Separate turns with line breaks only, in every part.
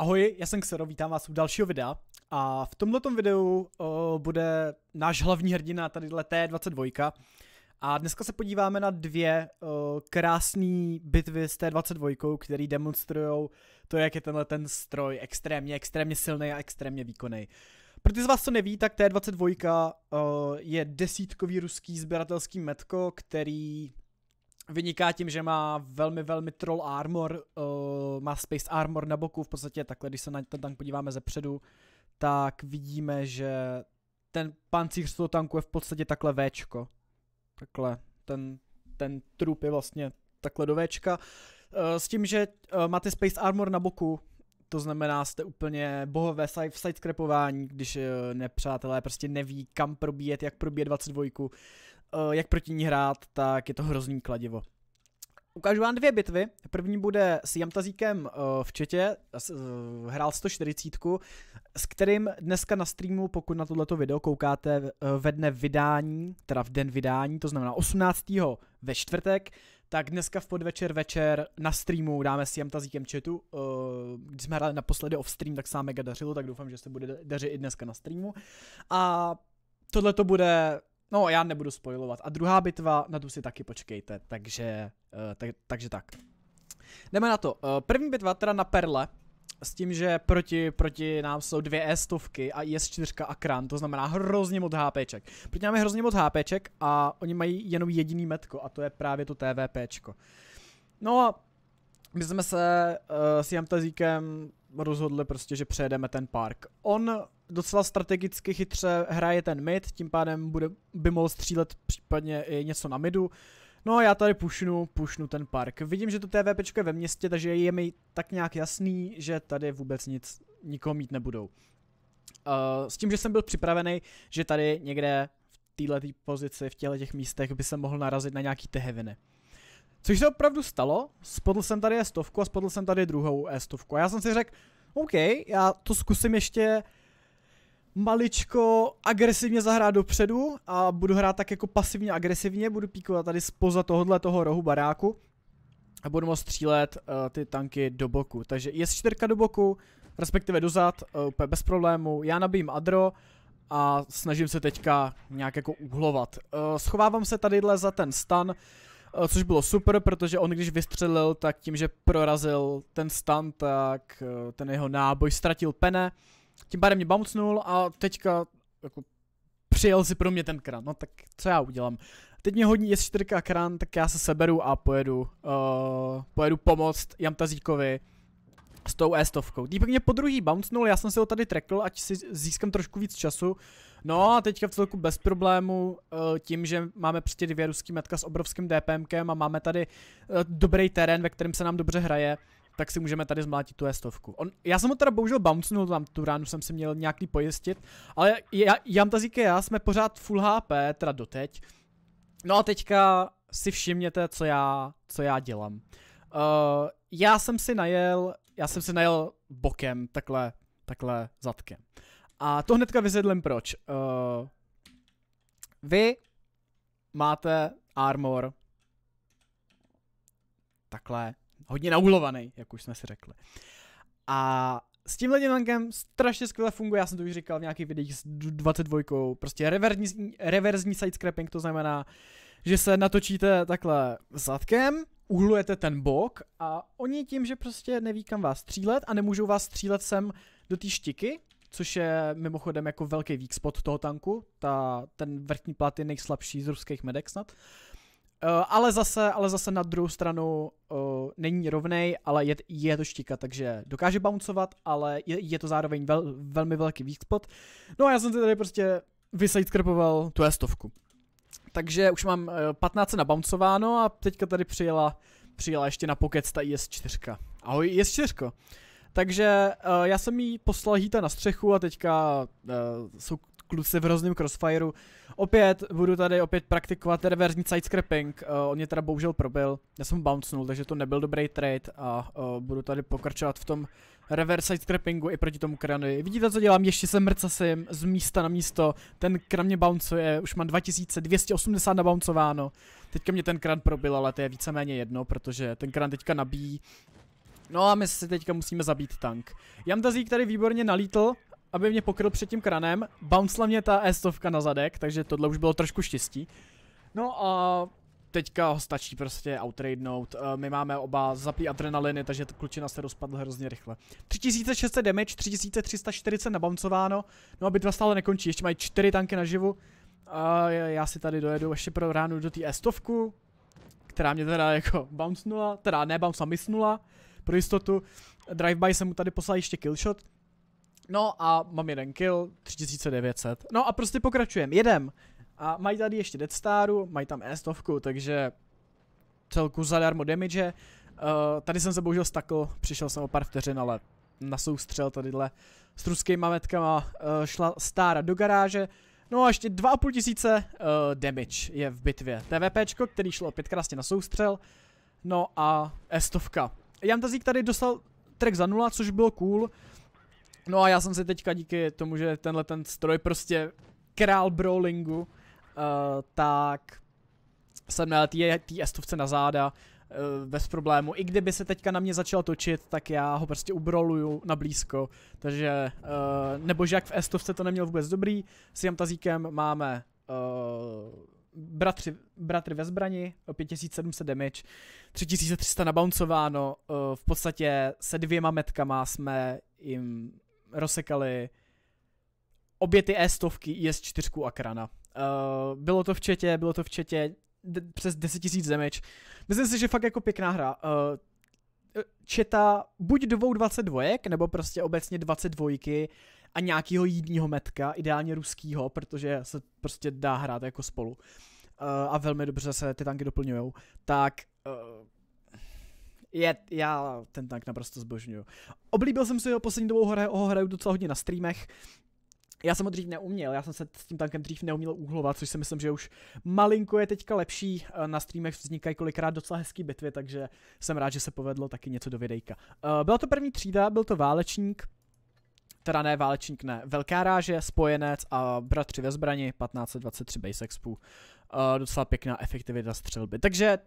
Ahoj, já jsem Xero, vítám vás u dalšího videa a v tomto videu o, eh, bude náš hlavní hrdina tady T22 a dneska se podíváme na dvě eh, krásné bitvy s T22, které demonstrují to, jak je tenhle ten stroj extrémně, extrémně silný a extrémně výkonný. Pro ty z vás, co neví, tak T22 o, eh, je desítkový ruský sběratelský metko, který vyniká tím, že má velmi, velmi troll armor, uh, má space armor na boku, v podstatě takhle, když se na ten tank podíváme ze předu, tak vidíme, že ten pancíř toho tanku je v podstatě takhle Včko. Takhle, ten, ten trup je vlastně takhle do Včka. Uh, eh, s tím, že uh, máte space armor na boku, to znamená, jste úplně bohové v sidecrapování, když nepřátelé prostě neví, kam probíjet, jak probíjet 22. Eh, jak proti ní hrát, tak je to hrozný kladivo. Ukážu vám dvě bitvy. První bude s Jamtazíkem eh, v četě, eh, hrál 140, s kterým dneska na streamu, pokud na tohleto video koukáte ve dne vydání, teda v den vydání, to znamená 18. ve čtvrtek, tak dneska v podvečer večer na streamu dáme s Jamtazíkem Uh, Když jsme hráli naposledy off stream, tak se nám mega dařilo, tak doufám, že se bude dařit i dneska na streamu. A tohle to bude No, já nebudu spoilovat. A druhá bitva, na tu si taky počkejte, takže, eh, tak, takže tak. Jdeme na to. Eh, první bitva teda na Perle, s tím, že proti, proti nám jsou dvě E-stovky a IS-4 a Kran, to znamená hrozně moc HPček. Proti nám je hrozně moc HPček a oni mají jenom jediný metko a to je právě to TVPčko. No a my jsme se uh, s Jamtazíkem rozhodli prostě, že přejedeme ten park. On docela strategicky chytře hraje ten mid, tím pádem bude, by mohl střílet případně i něco na midu. No a já tady pušnu, pušnu ten park. Vidím, že to TVP je ve městě, takže je mi tak nějak jasný, že tady vůbec nic, nikoho mít nebudou. Uh, s tím, že jsem byl připravený, že tady někde v této pozici, v těchto těch místech by se mohl narazit na nějaký teheviny. Což se opravdu stalo, spodl jsem tady stovku a spodl jsem tady druhou stovku. A já jsem si řekl, OK, já to zkusím ještě maličko agresivně zahrát dopředu a budu hrát tak jako pasivně agresivně, budu píkovat tady spoza tohohle toho rohu baráku a budu moct střílet uh, ty tanky do boku. Takže je 4 do boku, respektive dozad, uh, eh, úplně bez problému. Já nabijím Adro a snažím se teďka nějak jako uhlovat. Uh, schovávám se tadyhle za ten stan, Eh, což bylo super, protože on když vystřelil, tak tím, že prorazil ten stan, tak eh, ten jeho náboj ztratil pene, tím pádem mě bouncnul a teďka jako přijel si pro mě ten kran, no tak co já udělám. Teď mě hodí S4 kran, tak já se seberu a pojedu, uh, pojedu pomoct Jamtazíkovi s tou e stovkou Týpek mě po druhý bouncnul, já jsem si ho tady trekl, ať si získám trošku víc času, No a teďka v celku bez problému eh, tím, že máme prostě dvě ruský metka s obrovským DPMkem a máme tady eh, dobrý terén, ve kterém se nám dobře hraje, tak si můžeme tady zmlátit tu estovku. On, já jsem ho teda bohužel bouncnul, tam tu ránu jsem si měl nějaký pojistit, ale já, já, já, já jsme pořád full HP, teda doteď. No a teďka si všimněte, co já, co já dělám. Uh, já jsem si najel, já jsem si najel bokem, takhle, takhle zadkem. A to hnedka vyzvedlím proč. Uh, vy máte armor takhle hodně naulovaný, jak už jsme si řekli. A s tímhle dělankem strašně skvěle funguje, já jsem to už říkal v nějakých videích s 22, prostě reverzní, reverzní side scrapping, to znamená, že se natočíte takhle zadkem, uhlujete ten bok a oni tím, že prostě neví kam vás střílet a nemůžou vás střílet sem do té štiky, což je mimochodem jako velký weak spot toho tanku. Ta, ten vrchní plat je nejslabší z ruských medek snad. Uh, ale, zase, ale zase na druhou stranu uh, není rovnej, ale je, je to štíka, takže dokáže bouncovat, ale je, je to zároveň vel, velmi velký weak spot. No a já jsem si tady prostě vysajtkrpoval tu stovku. Takže už mám uh, eh, 15 bouncováno a teďka tady přijela, přijela ještě na Pocket ta IS4. Ahoj IS4. Takže uh, já jsem jí poslal hýta na střechu a teďka uh, jsou kluci v hrozném crossfireu. Opět budu tady opět praktikovat reverzní sidescrapping, uh, eh, on mě teda bohužel probil, já jsem bouncnul, takže to nebyl dobrý trade a uh, budu tady pokračovat v tom reverse sidescrappingu i proti tomu kranovi. Vidíte, co dělám, ještě se mrcasím z místa na místo, ten kran mě bouncuje, už mám 2280 nabouncováno. Teďka mě ten kran probil, ale to je víceméně jedno, protože ten kran teďka nabíjí No a my se teďka musíme zabít tank. Jamdazík tady výborně nalítl, aby mě pokryl před tím kranem. Bouncela mě ta estovka na zadek, takže tohle už bylo trošku štěstí. No a teďka ho stačí prostě outradenout. Eh, my máme oba zaplý adrenaliny, takže ta klučina se rozpadla hrozně rychle. 3600 damage, 3340 nabouncováno. No a bitva stále nekončí, ještě mají čtyři tanky naživu. A já si tady dojedu ještě pro ránu do té estovku, která mě teda jako bouncnula, teda ne bouncnula, misnula pro jistotu. Drive-by jsem mu tady poslal ještě killshot. No a mám jeden kill, 3900. No a prostě pokračujem, jedem. A mají tady ještě Death Staru, mají tam E-stovku, takže celku zadarmo damage. Uh, eh, tady jsem se bohužel stakl, přišel jsem o pár vteřin, ale na soustřel tadyhle s ruskýma metkama uh, šla stára do garáže. No a ještě 2,5 tisíce uh, damage je v bitvě. TVPčko, který šlo opět krásně na soustřel. No a estovka. Jan Tazík tady dostal track za nula, což bylo cool. No a já jsem si teďka díky tomu, že tenhle ten stroj prostě král brawlingu, uh, tak jsem na té S na záda uh, bez problému. I kdyby se teďka na mě začal točit, tak já ho prostě ubroluju na blízko. Takže, uh, nebo že jak v estovce to neměl vůbec dobrý, s Jamtazíkem máme uh, bratři, bratři ve zbrani, 5700 damage, 3300 nabouncováno, eh, v podstatě se dvěma metkama jsme jim rozsekali obě ty e stovky IS4 e a Krana. Eh, bylo to v četě, bylo to v četě přes 10 000 damage. Myslím si, že fakt jako pěkná hra. Eh, četa buď dvou 22, nebo prostě obecně 22, a nějakého jídního metka, ideálně ruskýho, protože se prostě dá hrát jako spolu. Uh, a velmi dobře se ty tanky doplňují. Tak uh, je, já ten tank naprosto zbožňuju. Oblíbil jsem si ho poslední dobou, ho, ho hraju docela hodně na streamech, já jsem ho dřív neuměl, já jsem se s tím tankem dřív neuměl úhlovat, což si myslím, že už malinko je teďka lepší. Eh, na streamech vznikají kolikrát docela hezký bitvy, takže jsem rád, že se povedlo taky něco do videjka. Byla to první třída, byl to válečník, teda ne válečník, ne, velká ráže, spojenec a bratři ve zbrani, 1523 base expů. Uh, eh, docela pěkná efektivita střelby. Takže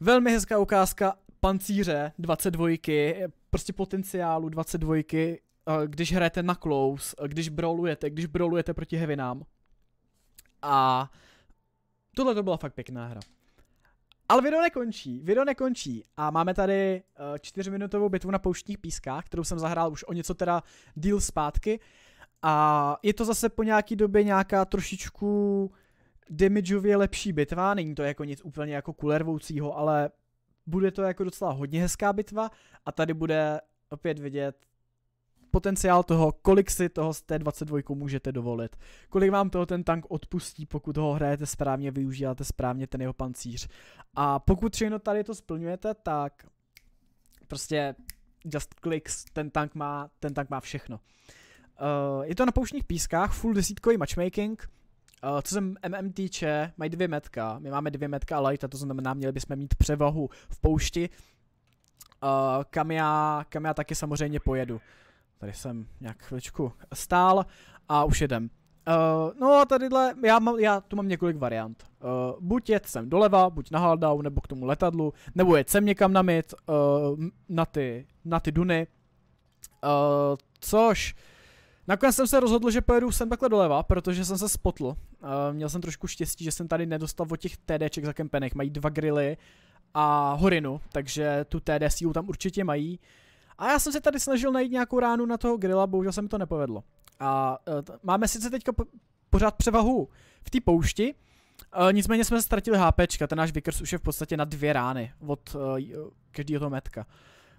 velmi hezká ukázka pancíře 22, prostě potenciálu 22, uh, eh, když hrajete na close, eh, když brolujete, když brolujete proti heavinám. A tohle to byla fakt pěkná hra. Ale video nekončí, video nekončí a máme tady uh, čtyřminutovou bitvu na pouštních pískách, kterou jsem zahrál už o něco teda díl zpátky a je to zase po nějaký době nějaká trošičku damageově lepší bitva, není to jako nic úplně jako kulervoucího, ale bude to jako docela hodně hezká bitva a tady bude opět vidět potenciál toho, kolik si toho z té 22 můžete dovolit. Kolik vám toho ten tank odpustí, pokud ho hrajete správně, využíváte správně ten jeho pancíř. A pokud všechno tady to splňujete, tak prostě just clicks, ten tank má, ten tank má všechno. Uh, je to na pouštních pískách, full desítkový matchmaking, Uh, co jsem MM týče, mají dvě metka. My máme dvě metka a light, a to znamená, měli bychom mít převahu v poušti. Uh, kam, já, kam já taky samozřejmě pojedu. Tady jsem nějak chvíličku stál a už jedem. Uh, no a tadyhle, já, mám, já tu mám několik variant. Uh, buď jet sem doleva, buď na Haldau, nebo k tomu letadlu, nebo jet sem někam na mit, uh, na, ty, na ty duny. Uh, což, nakonec jsem se rozhodl, že pojedu sem takhle doleva, protože jsem se spotl. Uh, měl jsem trošku štěstí, že jsem tady nedostal od těch TDček za kempenech, mají dva grily a horinu, takže tu TD sílu tam určitě mají. Uh, a já jsem se tady snažil najít nějakou ránu na toho grilla, bohužel se mi to nepovedlo. A uh, máme sice teďka po, pořád převahu v té poušti, uh, nicméně jsme ztratili HP, ten náš Vickers už je v podstatě na dvě rány od uh, e, každého toho metka.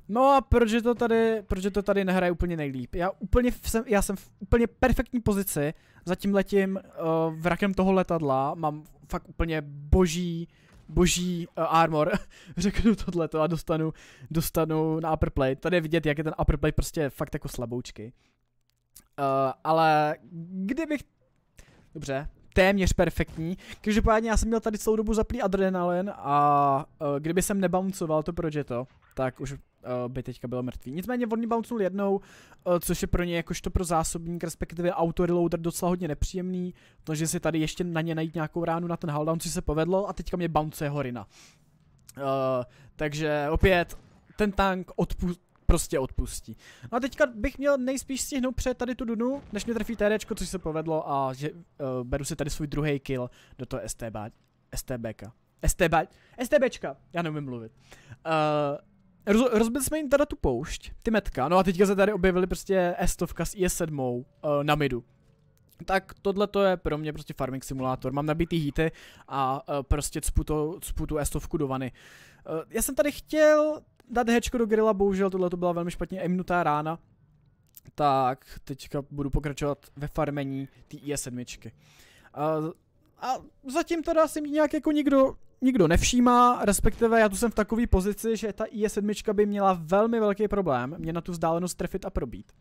No a proč to tady, proč to tady nehraje úplně nejlíp? Já, úplně jsem, já jsem v úplně perfektní pozici, zatím letím uh, vrakem toho letadla, mám fakt úplně boží boží uh, armor, řeknu tohleto a dostanu, dostanu na upper plate. Tady je vidět, jak je ten upper plate prostě fakt jako slaboučky. Uh, ale kdybych... Dobře, téměř perfektní. Každopádně já jsem měl tady celou dobu zaplý adrenalin a uh, kdyby jsem nebouncoval to proč je to? tak už uh, by teďka byl mrtvý. Nicméně on bouncnul jednou, uh, což je pro ně jakožto pro zásobník, respektive reloader docela hodně nepříjemný, takže si tady ještě na ně najít nějakou ránu na ten haldown, což se povedlo a teďka mě bounce horina. Uh, eh, takže opět ten tank odpů prostě odpustí. No a teďka bych měl nejspíš stihnout před tady tu dunu, než mě trefí TD, což se povedlo a že, uh, beru si tady svůj druhý kill do toho STB, STBka. STB, STBčka, já neumím mluvit. Uh, roz, rozbili jsme jim teda tu poušť, ty metka, no a teďka se tady objevily prostě Estovka s IS-7 uh, na midu. Tak tohle to je pro mě prostě farming simulátor. Mám nabitý hýty a uh, prostě cpu, to, cpu tu Estovku do vany. Uh, já jsem tady chtěl dát hečko do grilla, bohužel tohle to byla velmi špatně emnutá rána. Tak, teďka budu pokračovat ve farmení té IS-7. Uh, a zatím teda asi mi nějak jako nikdo nikdo nevšímá, respektive já tu jsem v takové pozici, že ta IE7 by měla velmi velký problém mě na tu vzdálenost trefit a probít.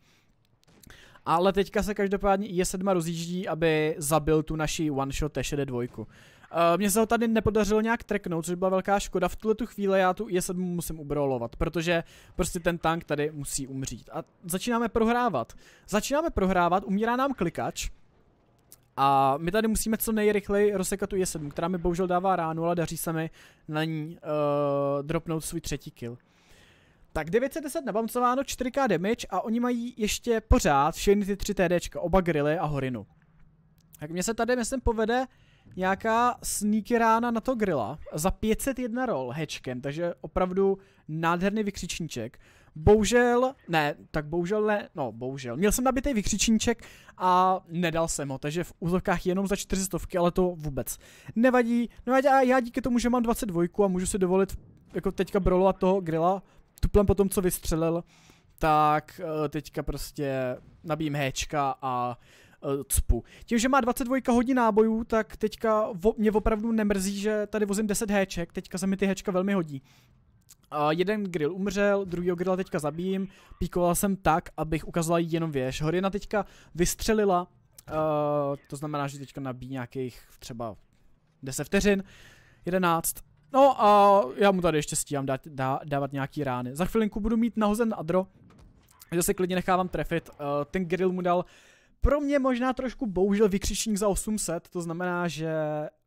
Ale teďka se každopádně IE7 rozjíždí, aby zabil tu naši one-shot T62. Uh, eh, mně se ho tady nepodařilo nějak treknout, což byla velká škoda. V tuhle tu chvíli já tu IS-7 musím ubrolovat, protože prostě ten tank tady musí umřít. A začínáme prohrávat. Začínáme prohrávat, umírá nám klikač. A my tady musíme co nejrychleji rozsekat tu J7, která mi bohužel dává ránu, ale daří se mi na ní uh, dropnout svůj třetí kill. Tak 910 nabamcováno, 4k damage a oni mají ještě pořád všechny ty tři TDčka, oba grily a horinu. Tak mně se tady, myslím, povede nějaká sneaky rána na to grilla za 501 roll hečkem, takže opravdu nádherný vykřičníček. Bohužel, ne, tak bohužel ne, no bohužel. Měl jsem nabitý vykřičníček a nedal jsem ho, takže v úzovkách jenom za 400, ale to vůbec nevadí. No a já díky tomu, že mám 22 a můžu si dovolit jako teďka brolovat toho grilla, tuplem po tom, co vystřelil, tak eh, teďka prostě nabím héčka a eh, cpu. Tím, že má 22 hodin nábojů, tak teďka mě opravdu nemrzí, že tady vozím 10 héček, teďka se mi ty héčka velmi hodí. A jeden grill umřel, druhýho grilla teďka zabijím, píkoval jsem tak, abych ukázala jenom věž. Horina teďka vystřelila, uh, to znamená, že teďka nabíjí nějakých třeba 10 vteřin, 11. No a já mu tady ještě stíhám dát, dá, dávat nějaký rány. Za chvilinku budu mít nahozen adro, že se klidně nechávám trefit. Uh, ten grill mu dal pro mě možná trošku bohužel vykřičník za 800, to znamená, že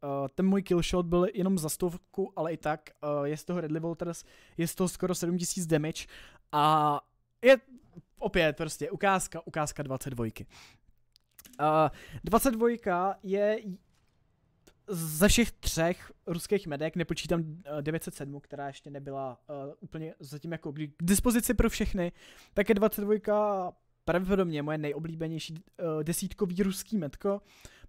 uh, ten můj killshot byl jenom za stovku, ale i tak uh, je z toho Redly Walters, je z toho skoro 7000 damage a je opět prostě ukázka, ukázka 22. Uh, 22 je ze všech třech ruských medek, nepočítám uh, eh, 907, která ještě nebyla uh, úplně zatím jako k dispozici pro všechny, tak je 22 pravděpodobně moje nejoblíbenější uh, desítkový ruský metko.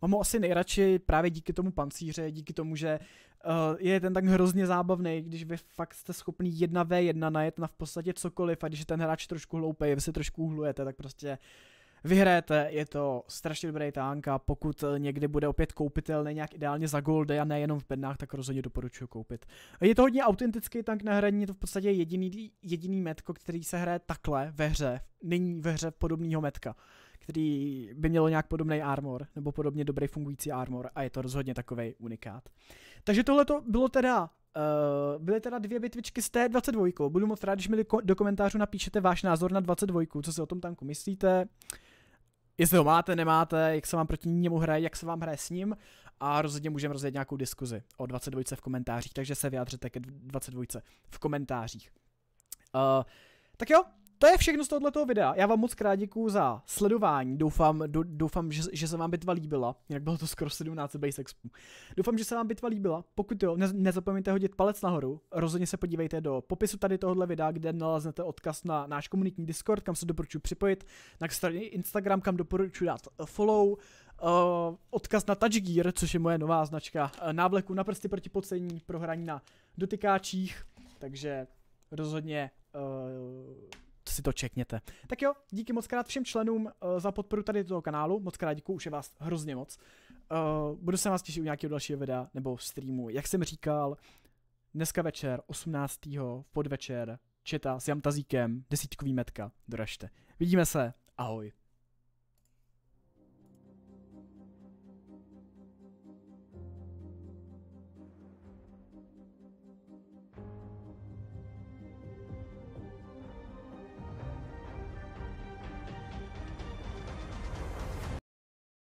Mám ho asi nejradši právě díky tomu pancíře, díky tomu, že uh, je ten tak hrozně zábavný, když vy fakt jste schopný 1v1 najet na v podstatě cokoliv a když je ten hráč trošku hloupý, vy se trošku uhlujete, tak prostě uh, vyhrajete, je to strašně dobrý tank a pokud eh, někdy bude opět koupitelný nějak ideálně za goldy a nejenom v bednách, tak rozhodně doporučuji koupit. Je to hodně autentický tank na hraní, je to v podstatě jediný, jediný metko, který se hraje takhle ve hře, není ve hře podobného metka který by mělo nějak podobný armor, nebo podobně dobrý fungující armor a je to rozhodně takový unikát. Takže tohle to bylo teda Uh, byly teda dvě bitvičky s T22. Budu moc rád, když mi do komentářů napíšete váš názor na 22, co si o tom tanku myslíte. Uh, jestli ho máte, nemáte, jak se vám proti němu hraje, jak se vám hraje s ním a rozhodně můžeme rozjet nějakou diskuzi o 22 v komentářích, takže se vyjádřete ke 22 v komentářích. Uh, tak jo, to je všechno z tohoto videa. Já vám moc krát děkuju za sledování. Doufám, do, doufám že, že se vám bitva líbila. Jinak bylo to skoro 17 Base Expo. Doufám, že se vám bitva líbila. Pokud jo, ne, nezapomeňte hodit palec nahoru. Rozhodně se podívejte do popisu tady tohoto videa, kde naleznete odkaz na náš komunitní Discord, kam se doporučuji připojit, na straně Instagram, kam doporučuji dát eh, follow, Uh, odkaz na Touch Gear, což je moje nová značka, uh, návleku na prsty proti pro hraní na dotykáčích, takže rozhodně uh, si to čekněte. Tak jo, díky moc krát všem členům eh, za podporu tady toho kanálu, moc krát děkuju, už je vás hrozně moc. Eh, budu se vás těšit u nějakého dalšího videa nebo streamu. Jak jsem říkal, dneska večer, 18. v podvečer, četa s Jamtazíkem, desítkový metka, doražte. Vidíme se, ahoj.